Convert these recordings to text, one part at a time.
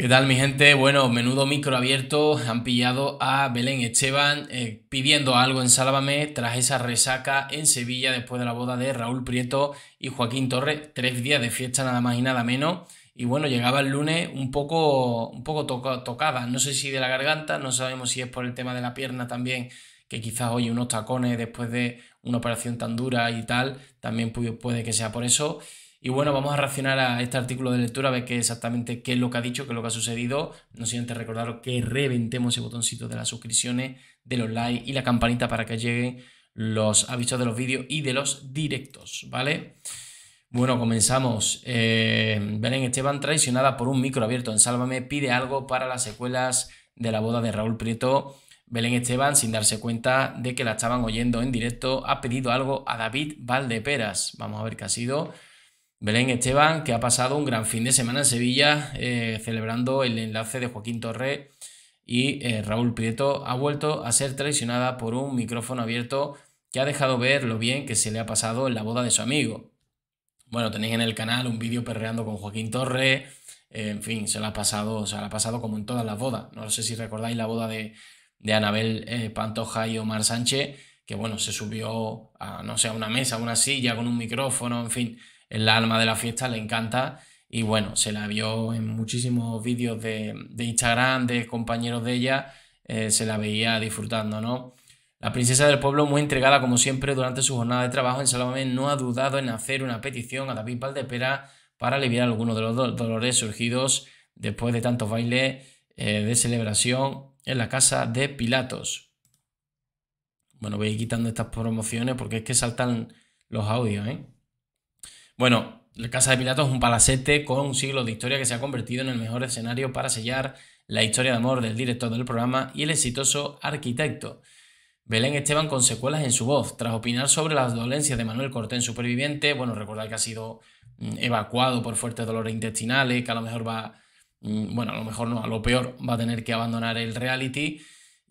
¿Qué tal mi gente? Bueno, menudo micro abierto, han pillado a Belén Esteban eh, pidiendo algo en Sálvame tras esa resaca en Sevilla después de la boda de Raúl Prieto y Joaquín Torres, tres días de fiesta nada más y nada menos. Y bueno, llegaba el lunes un poco, un poco tocada, no sé si de la garganta, no sabemos si es por el tema de la pierna también, que quizás hoy unos tacones después de una operación tan dura y tal, también puede que sea por eso. Y bueno, vamos a reaccionar a este artículo de lectura, a ver qué exactamente qué es lo que ha dicho, qué es lo que ha sucedido. No sin antes recordaros que reventemos ese botoncito de las suscripciones, de los likes y la campanita para que lleguen los avisos de los vídeos y de los directos, ¿vale? Bueno, comenzamos. Eh, Belén Esteban, traicionada por un micro abierto en Sálvame, pide algo para las secuelas de la boda de Raúl Prieto. Belén Esteban, sin darse cuenta de que la estaban oyendo en directo, ha pedido algo a David Valdeperas. Vamos a ver qué ha sido. Belén Esteban, que ha pasado un gran fin de semana en Sevilla eh, celebrando el enlace de Joaquín Torre y eh, Raúl Prieto, ha vuelto a ser traicionada por un micrófono abierto que ha dejado ver lo bien que se le ha pasado en la boda de su amigo. Bueno, tenéis en el canal un vídeo perreando con Joaquín Torre. Eh, en fin, se la ha pasado, se ha pasado como en todas las bodas. No sé si recordáis la boda de, Anabel Pantoja y Omar Sánchez, que bueno, se subió a, no sé, a una mesa, a una silla con un micrófono, en fin el la alma de la fiesta, le encanta. Y bueno, se la vio en muchísimos vídeos de, de Instagram, de compañeros de ella, eh, se la veía disfrutando, ¿no? La princesa del pueblo, muy entregada como siempre durante su jornada de trabajo en Salomé, no ha dudado en hacer una petición a David Valdepera para aliviar algunos de los dolores surgidos después de tantos bailes eh, de celebración en la casa de Pilatos. Bueno, voy quitando estas promociones porque es que saltan los audios, ¿eh? Bueno, la Casa de Pilatos es un palacete con un siglo de historia que se ha convertido en el mejor escenario para sellar la historia de amor del director del programa y el exitoso arquitecto. Belén Esteban con secuelas en su voz, tras opinar sobre las dolencias de Manuel Cortés superviviente, bueno, recordad que ha sido mm, evacuado por fuertes dolores intestinales, que a lo mejor va, mm, bueno, a lo mejor no, a lo peor va a tener que abandonar el reality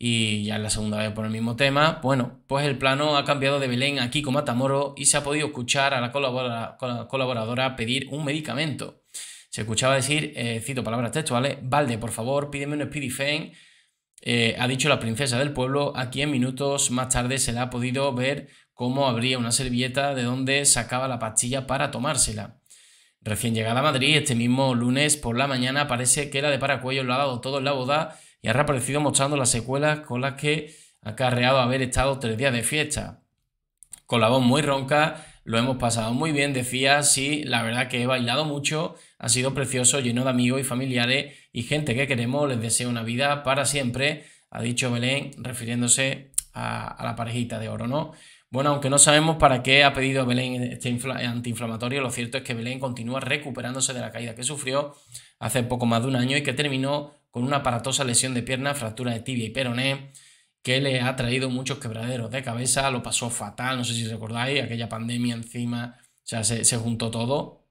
y ya es la segunda vez por el mismo tema, bueno, pues el plano ha cambiado de Belén aquí con Matamoro y se ha podido escuchar a la colaboradora, pedir un medicamento. Se escuchaba decir, eh, cito palabras textuales, Valde, por favor, pídeme un Speedy eh, ha dicho la princesa del pueblo, a quien minutos más tarde se le ha podido ver cómo abría una servilleta de donde sacaba la pastilla para tomársela. Recién llegada a Madrid, este mismo lunes por la mañana, parece que la de Paracuello lo ha dado todo en la boda y ha reaparecido mostrando las secuelas con las que ha carreado haber estado tres días de fiesta. Con la voz muy ronca, lo hemos pasado muy bien, decía, sí, la verdad que he bailado mucho, ha sido precioso, lleno de amigos y familiares y gente que queremos, les deseo una vida para siempre, ha dicho Belén, refiriéndose a, a la parejita de oro, ¿no? Bueno, aunque no sabemos para qué ha pedido Belén este antiinflamatorio, lo cierto es que Belén continúa recuperándose de la caída que sufrió hace poco más de un año y que terminó con una aparatosa lesión de pierna, fractura de tibia y peroné, que le ha traído muchos quebraderos de cabeza, lo pasó fatal, no sé si recordáis, aquella pandemia encima, o sea, se, juntó todo.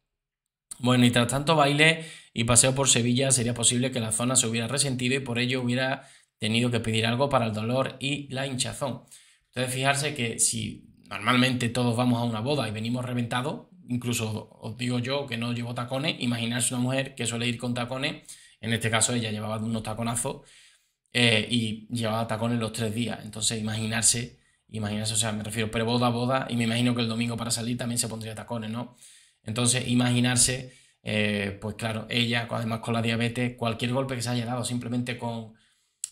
Bueno, y tras tanto baile y paseo por Sevilla, sería posible que la zona se hubiera resentido y por ello hubiera tenido que pedir algo para el dolor y la hinchazón. Entonces, fijarse que si normalmente todos vamos a una boda y venimos reventados, incluso os digo yo que no llevo tacones, imaginarse una mujer que suele ir con tacones en este caso ella llevaba unos taconazos eh, y llevaba tacones los tres días. Entonces imaginarse, imaginarse, o sea, me refiero pero boda boda y me imagino que el domingo para salir también se pondría tacones, ¿no? Entonces imaginarse, eh, pues claro, ella además con la diabetes, cualquier golpe que se haya dado simplemente con,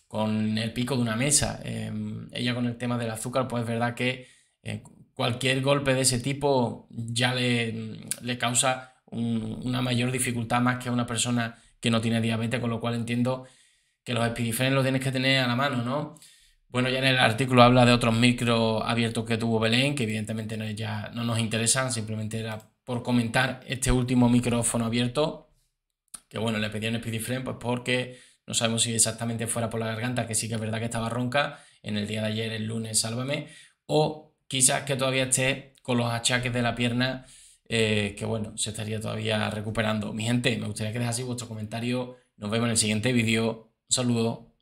con el pico de una mesa, em, ella con el tema del azúcar, pues es verdad que eh, cualquier golpe de ese tipo ya le, le causa una mayor dificultad más que a una persona que no tiene diabetes, con lo cual entiendo que los espirifenes los tienes que tener a la mano, ¿no? Bueno, ya en el artículo habla de otros micros abiertos que tuvo Belén, que evidentemente no, ya no nos interesan, simplemente era por comentar este último micrófono abierto, que bueno, le pedían un pues porque no sabemos si exactamente fuera por la garganta, que sí que es verdad que estaba ronca en el día de ayer, el lunes, sálvame, o quizás que todavía esté con los achaques de la pierna eh, que bueno, se estaría todavía recuperando. Mi gente, me gustaría que dejase vuestro comentario. Nos vemos en el siguiente vídeo. Un saludo.